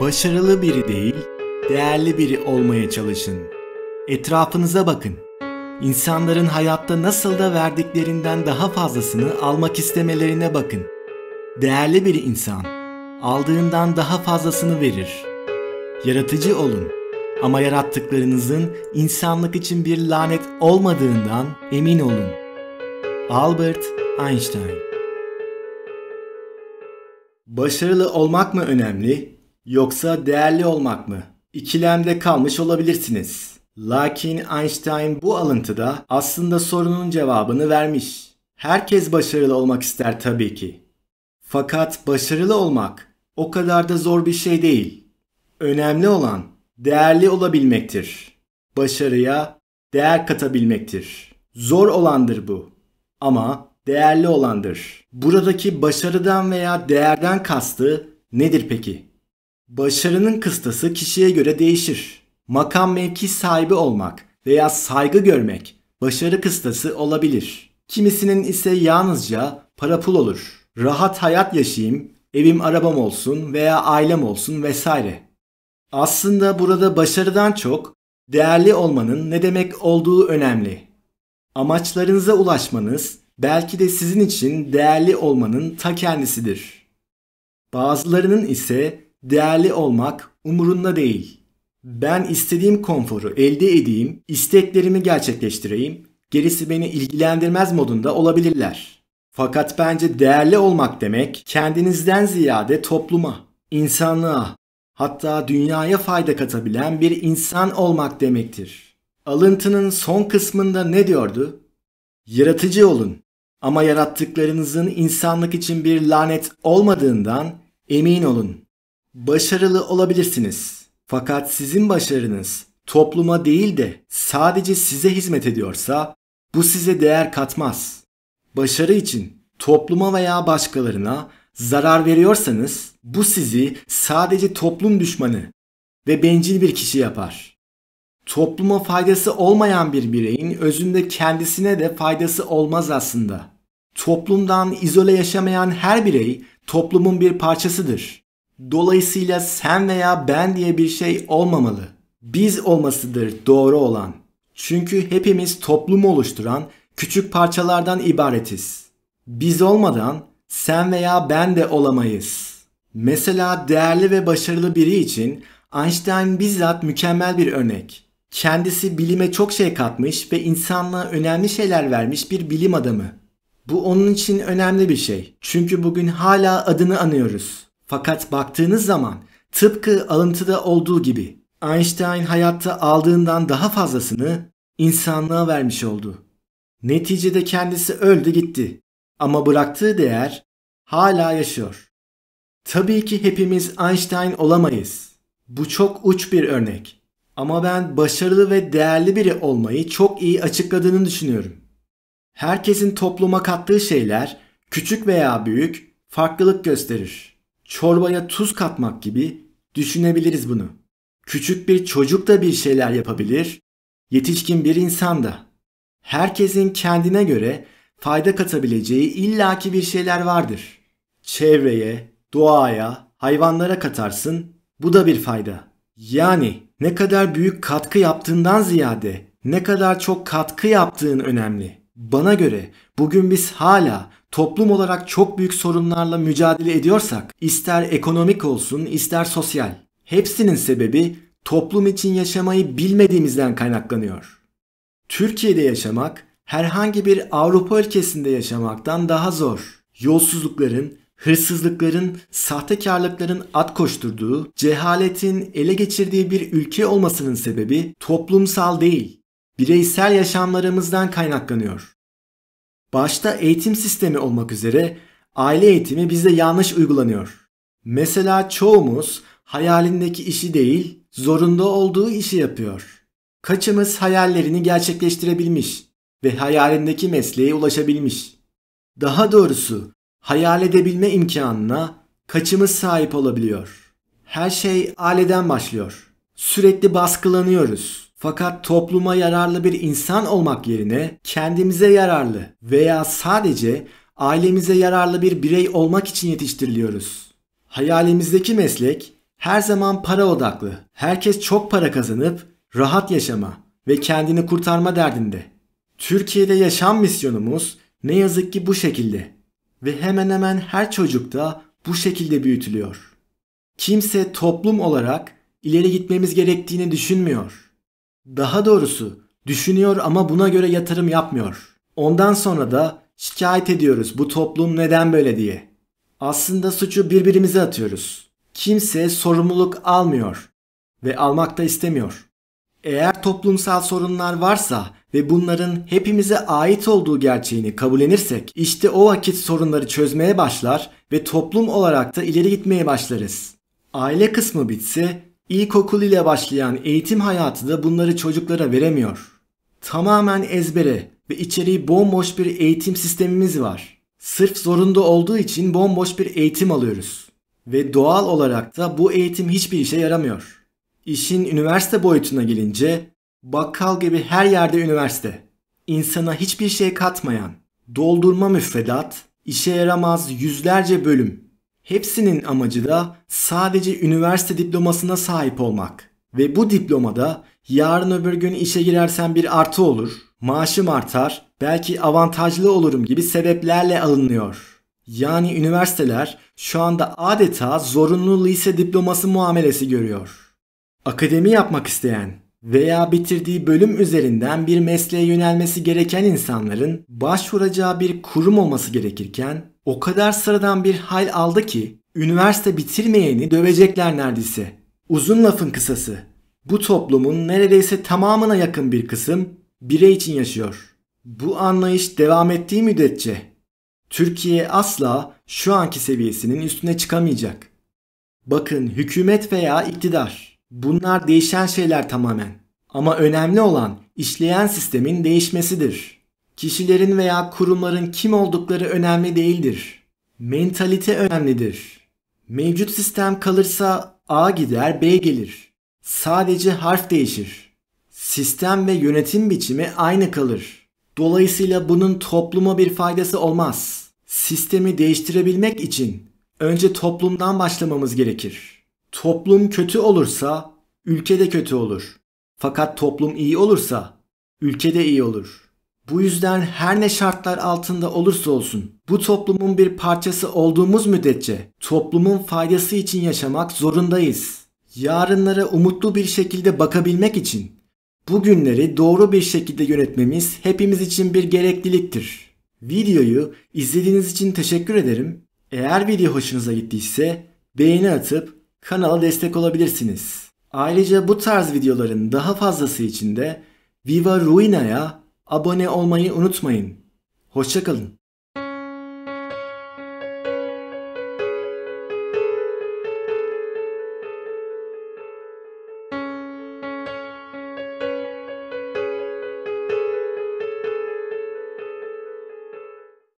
Başarılı biri değil, değerli biri olmaya çalışın. Etrafınıza bakın. İnsanların hayatta nasıl da verdiklerinden daha fazlasını almak istemelerine bakın. Değerli bir insan aldığından daha fazlasını verir. Yaratıcı olun ama yarattıklarınızın insanlık için bir lanet olmadığından emin olun. Albert Einstein Başarılı olmak mı önemli, yoksa değerli olmak mı? İkilemde kalmış olabilirsiniz. Lakin Einstein bu alıntıda aslında sorunun cevabını vermiş. Herkes başarılı olmak ister tabii ki. Fakat başarılı olmak o kadar da zor bir şey değil. Önemli olan değerli olabilmektir. Başarıya değer katabilmektir. Zor olandır bu ama değerli olandır. Buradaki başarıdan veya değerden kastı nedir peki? Başarının kıstası kişiye göre değişir. Makam mevki sahibi olmak veya saygı görmek başarı kıstası olabilir. Kimisinin ise yalnızca para pul olur. Rahat hayat yaşayayım, evim arabam olsun veya ailem olsun vesaire. Aslında burada başarıdan çok değerli olmanın ne demek olduğu önemli. Amaçlarınıza ulaşmanız belki de sizin için değerli olmanın ta kendisidir. Bazılarının ise değerli olmak umurunda değil. Ben istediğim konforu elde edeyim, isteklerimi gerçekleştireyim, gerisi beni ilgilendirmez modunda olabilirler. Fakat bence değerli olmak demek kendinizden ziyade topluma, insanlığa, hatta dünyaya fayda katabilen bir insan olmak demektir. Alıntının son kısmında ne diyordu? Yaratıcı olun ama yarattıklarınızın insanlık için bir lanet olmadığından emin olun. Başarılı olabilirsiniz. Fakat sizin başarınız topluma değil de sadece size hizmet ediyorsa bu size değer katmaz. Başarı için topluma veya başkalarına zarar veriyorsanız bu sizi sadece toplum düşmanı ve bencil bir kişi yapar. Topluma faydası olmayan bir bireyin özünde kendisine de faydası olmaz aslında. Toplumdan izole yaşamayan her birey toplumun bir parçasıdır. Dolayısıyla sen veya ben diye bir şey olmamalı. Biz olmasıdır doğru olan. Çünkü hepimiz toplumu oluşturan küçük parçalardan ibaretiz. Biz olmadan sen veya ben de olamayız. Mesela değerli ve başarılı biri için Einstein bizzat mükemmel bir örnek. Kendisi bilime çok şey katmış ve insanlığa önemli şeyler vermiş bir bilim adamı. Bu onun için önemli bir şey. Çünkü bugün hala adını anıyoruz. Fakat baktığınız zaman tıpkı alıntıda olduğu gibi Einstein hayatta aldığından daha fazlasını insanlığa vermiş oldu. Neticede kendisi öldü gitti ama bıraktığı değer hala yaşıyor. Tabii ki hepimiz Einstein olamayız. Bu çok uç bir örnek. Ama ben başarılı ve değerli biri olmayı çok iyi açıkladığını düşünüyorum. Herkesin topluma kattığı şeyler küçük veya büyük farklılık gösterir çorbaya tuz katmak gibi düşünebiliriz bunu. Küçük bir çocuk da bir şeyler yapabilir, yetişkin bir insan da. Herkesin kendine göre fayda katabileceği illaki bir şeyler vardır. Çevreye, doğaya, hayvanlara katarsın. Bu da bir fayda. Yani ne kadar büyük katkı yaptığından ziyade ne kadar çok katkı yaptığın önemli. Bana göre bugün biz hala toplum olarak çok büyük sorunlarla mücadele ediyorsak, ister ekonomik olsun, ister sosyal, hepsinin sebebi toplum için yaşamayı bilmediğimizden kaynaklanıyor. Türkiye'de yaşamak herhangi bir Avrupa ülkesinde yaşamaktan daha zor. Yolsuzlukların, hırsızlıkların, sahtekarlıkların at koşturduğu, cehaletin ele geçirdiği bir ülke olmasının sebebi toplumsal değil, bireysel yaşamlarımızdan kaynaklanıyor. Başta eğitim sistemi olmak üzere aile eğitimi bizde yanlış uygulanıyor. Mesela çoğumuz hayalindeki işi değil, zorunda olduğu işi yapıyor. Kaçımız hayallerini gerçekleştirebilmiş ve hayalindeki mesleğe ulaşabilmiş. Daha doğrusu hayal edebilme imkanına kaçımız sahip olabiliyor. Her şey aileden başlıyor. Sürekli baskılanıyoruz. Fakat topluma yararlı bir insan olmak yerine kendimize yararlı veya sadece ailemize yararlı bir birey olmak için yetiştiriliyoruz. Hayalimizdeki meslek her zaman para odaklı. Herkes çok para kazanıp rahat yaşama ve kendini kurtarma derdinde. Türkiye'de yaşam misyonumuz ne yazık ki bu şekilde ve hemen hemen her çocuk da bu şekilde büyütülüyor. Kimse toplum olarak ileri gitmemiz gerektiğini düşünmüyor. Daha doğrusu düşünüyor ama buna göre yatırım yapmıyor. Ondan sonra da şikayet ediyoruz bu toplum neden böyle diye. Aslında suçu birbirimize atıyoruz. Kimse sorumluluk almıyor ve almak da istemiyor. Eğer toplumsal sorunlar varsa ve bunların hepimize ait olduğu gerçeğini kabullenirsek işte o vakit sorunları çözmeye başlar ve toplum olarak da ileri gitmeye başlarız. Aile kısmı bitse İlkokul ile başlayan eğitim hayatı da bunları çocuklara veremiyor. Tamamen ezbere ve içeriği bomboş bir eğitim sistemimiz var. Sırf zorunda olduğu için bomboş bir eğitim alıyoruz. Ve doğal olarak da bu eğitim hiçbir işe yaramıyor. İşin üniversite boyutuna gelince bakkal gibi her yerde üniversite. İnsana hiçbir şey katmayan, doldurma müfredat, işe yaramaz yüzlerce bölüm Hepsinin amacı da sadece üniversite diplomasına sahip olmak. Ve bu diplomada yarın öbür gün işe girersen bir artı olur, maaşım artar, belki avantajlı olurum gibi sebeplerle alınıyor. Yani üniversiteler şu anda adeta zorunlu lise diploması muamelesi görüyor. Akademi yapmak isteyen veya bitirdiği bölüm üzerinden bir mesleğe yönelmesi gereken insanların başvuracağı bir kurum olması gerekirken o kadar sıradan bir hal aldı ki üniversite bitirmeyeni dövecekler neredeyse. Uzun lafın kısası. Bu toplumun neredeyse tamamına yakın bir kısım birey için yaşıyor. Bu anlayış devam ettiği müddetçe Türkiye asla şu anki seviyesinin üstüne çıkamayacak. Bakın hükümet veya iktidar bunlar değişen şeyler tamamen. Ama önemli olan işleyen sistemin değişmesidir. Kişilerin veya kurumların kim oldukları önemli değildir. Mentalite önemlidir. Mevcut sistem kalırsa A gider B gelir. Sadece harf değişir. Sistem ve yönetim biçimi aynı kalır. Dolayısıyla bunun topluma bir faydası olmaz. Sistemi değiştirebilmek için önce toplumdan başlamamız gerekir. Toplum kötü olursa ülkede kötü olur. Fakat toplum iyi olursa ülkede iyi olur. Bu yüzden her ne şartlar altında olursa olsun bu toplumun bir parçası olduğumuz müddetçe toplumun faydası için yaşamak zorundayız. Yarınlara umutlu bir şekilde bakabilmek için bugünleri doğru bir şekilde yönetmemiz hepimiz için bir gerekliliktir. Videoyu izlediğiniz için teşekkür ederim. Eğer video hoşunuza gittiyse beğeni atıp kanala destek olabilirsiniz. Ayrıca bu tarz videoların daha fazlası için de Viva Ruina'ya abone olmayı unutmayın. Hoşçakalın.